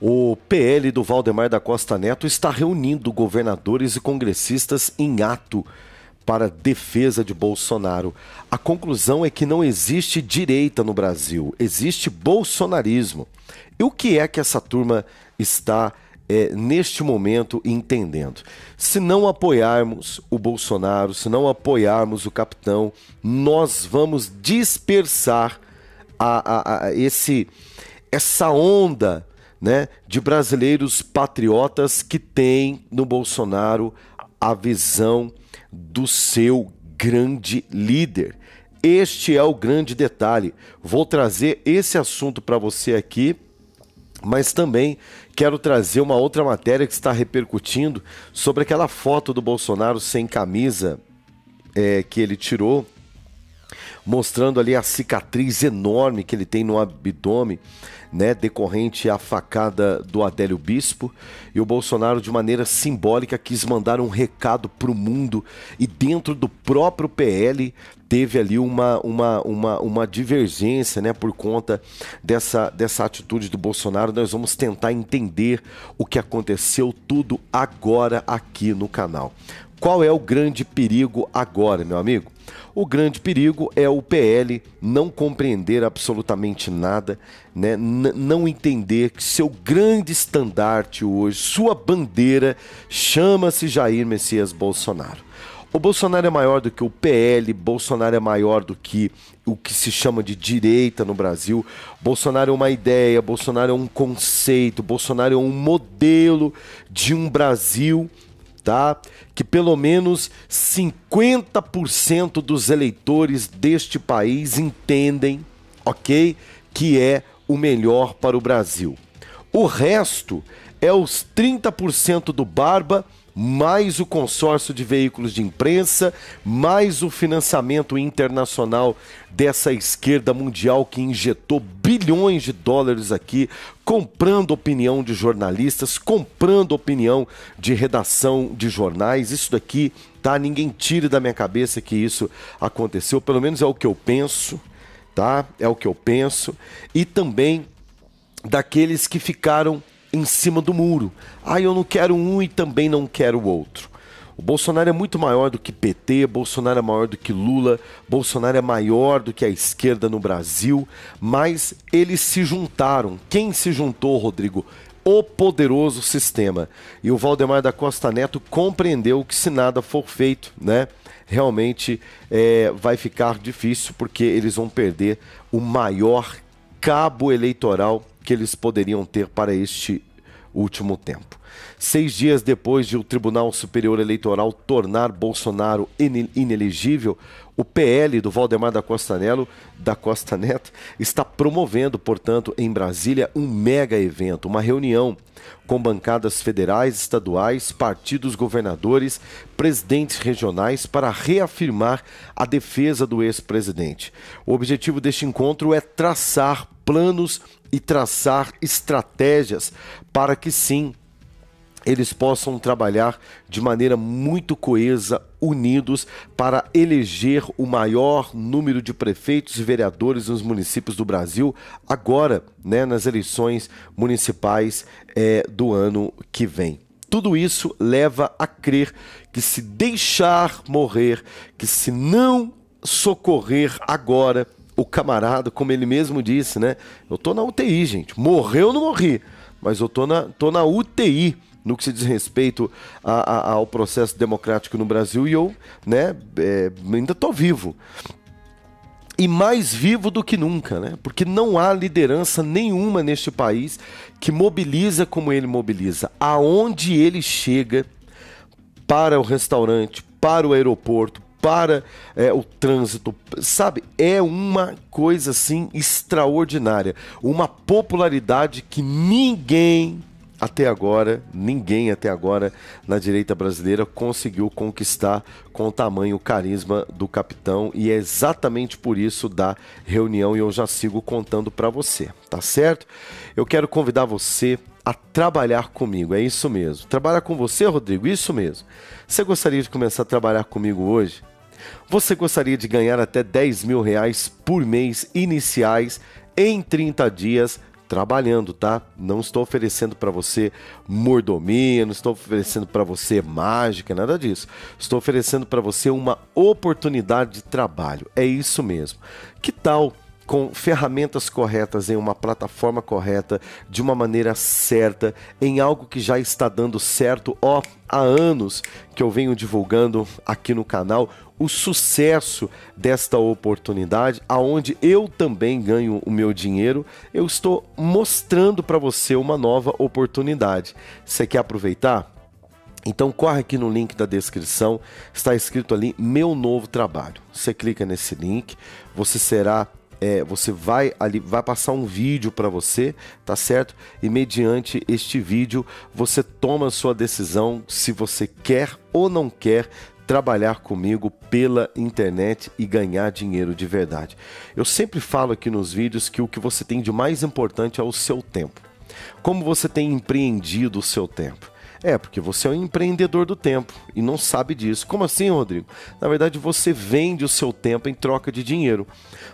O PL do Valdemar da Costa Neto está reunindo governadores e congressistas em ato para defesa de Bolsonaro. A conclusão é que não existe direita no Brasil, existe bolsonarismo. E o que é que essa turma está é, neste momento entendendo? Se não apoiarmos o Bolsonaro, se não apoiarmos o capitão, nós vamos dispersar a, a, a esse, essa onda né, de brasileiros patriotas que têm no Bolsonaro a visão do seu grande líder. Este é o grande detalhe. Vou trazer esse assunto para você aqui, mas também quero trazer uma outra matéria que está repercutindo sobre aquela foto do Bolsonaro sem camisa é, que ele tirou mostrando ali a cicatriz enorme que ele tem no abdômen, né, decorrente à facada do Adélio Bispo. E o Bolsonaro, de maneira simbólica, quis mandar um recado para o mundo e dentro do próprio PL teve ali uma, uma, uma, uma divergência, né, por conta dessa, dessa atitude do Bolsonaro. Nós vamos tentar entender o que aconteceu tudo agora aqui no canal. Qual é o grande perigo agora, meu amigo? O grande perigo é o PL não compreender absolutamente nada, né? N não entender que seu grande estandarte hoje, sua bandeira, chama-se Jair Messias Bolsonaro. O Bolsonaro é maior do que o PL, Bolsonaro é maior do que o que se chama de direita no Brasil. Bolsonaro é uma ideia, Bolsonaro é um conceito, Bolsonaro é um modelo de um Brasil acreditar tá? que pelo menos 50% dos eleitores deste país entendem, ok, que é o melhor para o Brasil. O resto é os 30% do Barba mais o consórcio de veículos de imprensa, mais o financiamento internacional dessa esquerda mundial que injetou bilhões de dólares aqui, comprando opinião de jornalistas, comprando opinião de redação de jornais. Isso daqui, tá? Ninguém tire da minha cabeça que isso aconteceu, pelo menos é o que eu penso. Tá? É o que eu penso. E também daqueles que ficaram em cima do muro. Ah, eu não quero um e também não quero o outro. O Bolsonaro é muito maior do que PT, Bolsonaro é maior do que Lula, Bolsonaro é maior do que a esquerda no Brasil, mas eles se juntaram. Quem se juntou, Rodrigo? O poderoso sistema. E o Valdemar da Costa Neto compreendeu que se nada for feito, né, realmente é, vai ficar difícil, porque eles vão perder o maior cabo eleitoral que eles poderiam ter para este último tempo. Seis dias depois de o Tribunal Superior Eleitoral tornar Bolsonaro inelegível, o PL do Valdemar da Costa, Nelo, da Costa Neto está promovendo, portanto, em Brasília, um mega evento, uma reunião com bancadas federais, estaduais, partidos governadores, presidentes regionais para reafirmar a defesa do ex-presidente. O objetivo deste encontro é traçar planos e traçar estratégias para que sim eles possam trabalhar de maneira muito coesa, unidos, para eleger o maior número de prefeitos e vereadores nos municípios do Brasil, agora, né, nas eleições municipais é, do ano que vem. Tudo isso leva a crer que, se deixar morrer, que se não socorrer agora, o camarada, como ele mesmo disse, né? Eu tô na UTI, gente. Morreu ou não morri, mas eu tô na, tô na UTI no que se diz respeito a, a, ao processo democrático no Brasil e eu, né, é, ainda tô vivo. E mais vivo do que nunca, né? Porque não há liderança nenhuma neste país que mobiliza como ele mobiliza. Aonde ele chega para o restaurante, para o aeroporto, para é, o trânsito. Sabe, é uma coisa assim extraordinária, uma popularidade que ninguém até agora, ninguém até agora na direita brasileira conseguiu conquistar com o tamanho o carisma do capitão e é exatamente por isso da reunião e eu já sigo contando para você, tá certo? Eu quero convidar você a trabalhar comigo, é isso mesmo. Trabalhar com você, Rodrigo, isso mesmo. Você gostaria de começar a trabalhar comigo hoje? Você gostaria de ganhar até 10 mil reais por mês iniciais em 30 dias trabalhando, tá? Não estou oferecendo para você mordomia, não estou oferecendo para você mágica, nada disso. Estou oferecendo para você uma oportunidade de trabalho. É isso mesmo. Que tal? com ferramentas corretas, em uma plataforma correta, de uma maneira certa, em algo que já está dando certo, ó, há anos que eu venho divulgando aqui no canal o sucesso desta oportunidade, aonde eu também ganho o meu dinheiro, eu estou mostrando para você uma nova oportunidade. Você quer aproveitar? Então corre aqui no link da descrição, está escrito ali meu novo trabalho. Você clica nesse link, você será é, você vai ali, vai passar um vídeo para você, tá certo? E mediante este vídeo você toma a sua decisão se você quer ou não quer trabalhar comigo pela internet e ganhar dinheiro de verdade. Eu sempre falo aqui nos vídeos que o que você tem de mais importante é o seu tempo. Como você tem empreendido o seu tempo? É, porque você é um empreendedor do tempo e não sabe disso. Como assim, Rodrigo? Na verdade, você vende o seu tempo em troca de dinheiro.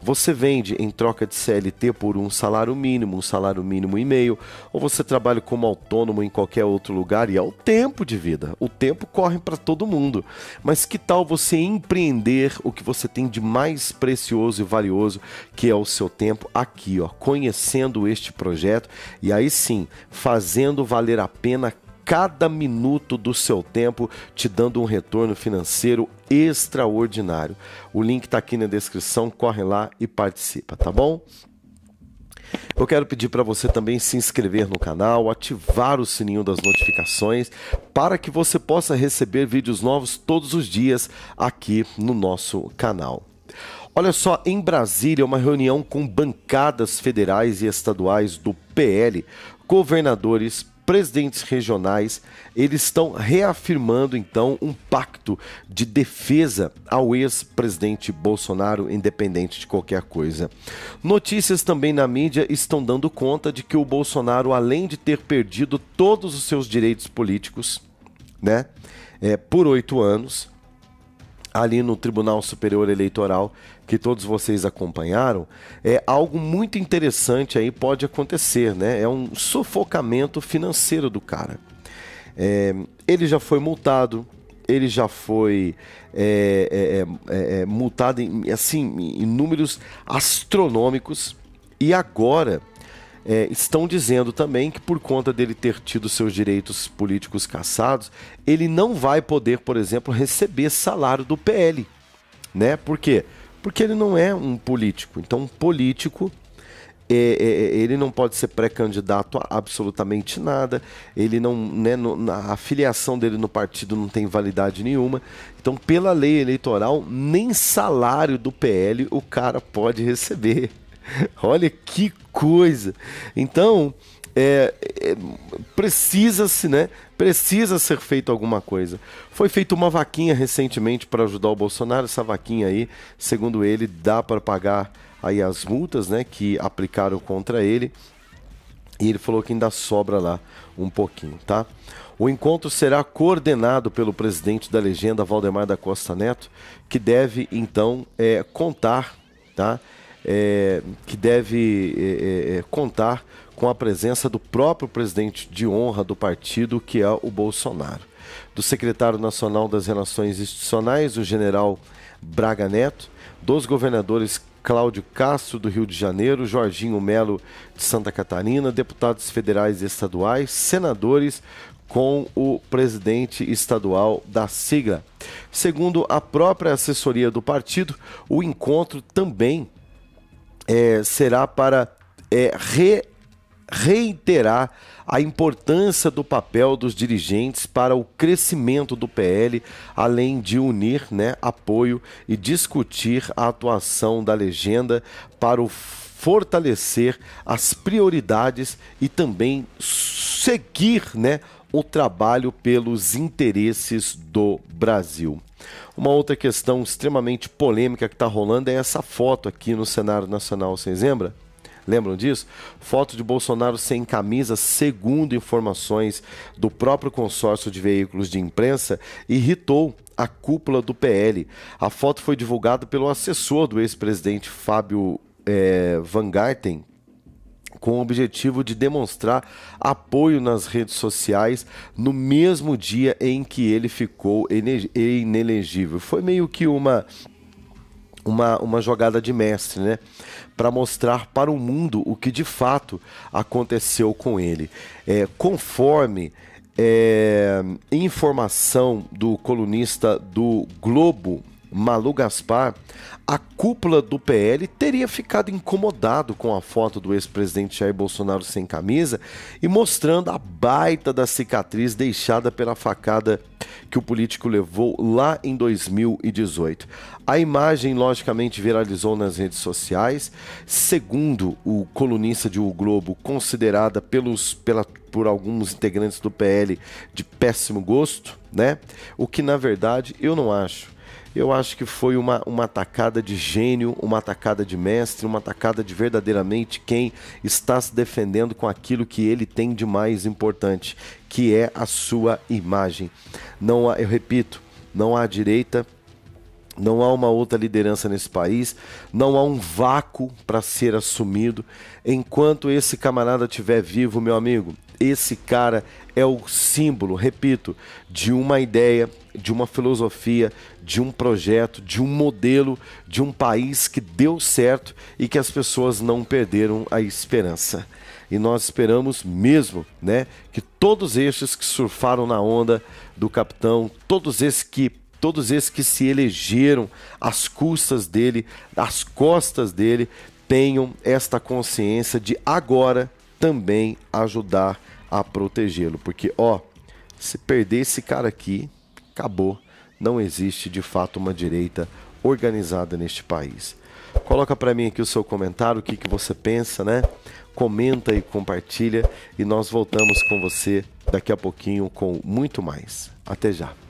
Você vende em troca de CLT por um salário mínimo, um salário mínimo e meio, ou você trabalha como autônomo em qualquer outro lugar e é o tempo de vida. O tempo corre para todo mundo. Mas que tal você empreender o que você tem de mais precioso e valioso, que é o seu tempo aqui, ó, conhecendo este projeto e aí sim, fazendo valer a pena cada minuto do seu tempo, te dando um retorno financeiro extraordinário. O link está aqui na descrição, corre lá e participa, tá bom? Eu quero pedir para você também se inscrever no canal, ativar o sininho das notificações para que você possa receber vídeos novos todos os dias aqui no nosso canal. Olha só, em Brasília, uma reunião com bancadas federais e estaduais do PL, governadores, presidentes regionais, eles estão reafirmando então um pacto de defesa ao ex-presidente Bolsonaro, independente de qualquer coisa. Notícias também na mídia estão dando conta de que o Bolsonaro, além de ter perdido todos os seus direitos políticos, né, é, por oito anos, ali no Tribunal Superior Eleitoral que todos vocês acompanharam, é algo muito interessante aí pode acontecer, né? É um sufocamento financeiro do cara. É, ele já foi multado, ele já foi é, é, é, é, é multado em, assim, em números astronômicos e agora é, estão dizendo também que, por conta dele ter tido seus direitos políticos cassados, ele não vai poder, por exemplo, receber salário do PL. Né? Por quê? Porque ele não é um político. Então, um político. É, é, é, ele não pode ser pré-candidato a absolutamente nada, ele não, né, no, na, a filiação dele no partido não tem validade nenhuma. Então, pela lei eleitoral, nem salário do PL o cara pode receber. Olha que coisa. Então, é, é, precisa-se, né? Precisa ser feito alguma coisa. Foi feita uma vaquinha recentemente para ajudar o Bolsonaro. Essa vaquinha aí, segundo ele, dá para pagar aí as multas, né? Que aplicaram contra ele. E ele falou que ainda sobra lá um pouquinho, tá? O encontro será coordenado pelo presidente da legenda, Valdemar da Costa Neto, que deve então é, contar, tá? é, que deve é, é, é, contar com a presença do próprio presidente de honra do partido, que é o Bolsonaro, do secretário nacional das Relações Institucionais, o general Braga Neto, dos governadores Cláudio Castro, do Rio de Janeiro, Jorginho Melo, de Santa Catarina, deputados federais e estaduais, senadores, com o presidente estadual da sigla. Segundo a própria assessoria do partido, o encontro também é, será para é, re, reiterar a importância do papel dos dirigentes para o crescimento do PL, além de unir né, apoio e discutir a atuação da legenda para o fortalecer as prioridades e também seguir né, o trabalho pelos interesses do Brasil. Uma outra questão extremamente polêmica que está rolando é essa foto aqui no cenário nacional, vocês lembram? Lembram disso? Foto de Bolsonaro sem camisa, segundo informações do próprio consórcio de veículos de imprensa, irritou a cúpula do PL. A foto foi divulgada pelo assessor do ex-presidente Fábio é, Van Garten, com o objetivo de demonstrar apoio nas redes sociais no mesmo dia em que ele ficou inelegível. Foi meio que uma uma, uma jogada de mestre, né? Para mostrar para o mundo o que de fato aconteceu com ele. É, conforme é, informação do colunista do Globo Malu Gaspar, a cúpula do PL teria ficado incomodado com a foto do ex-presidente Jair Bolsonaro sem camisa e mostrando a baita da cicatriz deixada pela facada que o político levou lá em 2018. A imagem, logicamente, viralizou nas redes sociais. Segundo o colunista de O Globo, considerada pelos, pela, por alguns integrantes do PL de péssimo gosto, né? O que, na verdade, eu não acho eu acho que foi uma, uma atacada de gênio, uma atacada de mestre, uma atacada de verdadeiramente quem está se defendendo com aquilo que ele tem de mais importante, que é a sua imagem. Não há, eu repito, não há direita, não há uma outra liderança nesse país, não há um vácuo para ser assumido. Enquanto esse camarada estiver vivo, meu amigo, esse cara é o símbolo, repito, de uma ideia, de uma filosofia, de um projeto, de um modelo, de um país que deu certo e que as pessoas não perderam a esperança. E nós esperamos mesmo, né, que todos estes que surfaram na onda do capitão, todos esses que todos esses que se elegeram às custas dele, às costas dele, tenham esta consciência de agora também ajudar a protegê-lo. Porque, ó, se perder esse cara aqui, acabou. Não existe de fato uma direita organizada neste país. Coloca para mim aqui o seu comentário, o que, que você pensa, né? Comenta e compartilha e nós voltamos com você daqui a pouquinho com muito mais. Até já.